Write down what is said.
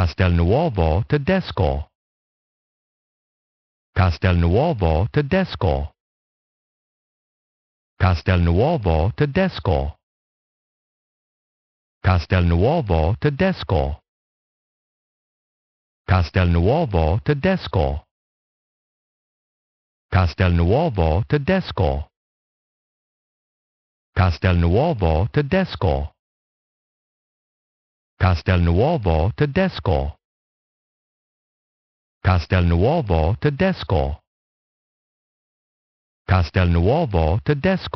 Castelnuovo Tedesco. Castelnuovo Tedesco. Castelnuovo Tedesco. Castelnuovo Tedesco. Castelnuovo Tedesco. Castelnuovo Tedesco. Castelnuovo Tedesco. Castelnuovo Tedesco. Castelnuovo Tedesco. Castelnuovo Tedesco.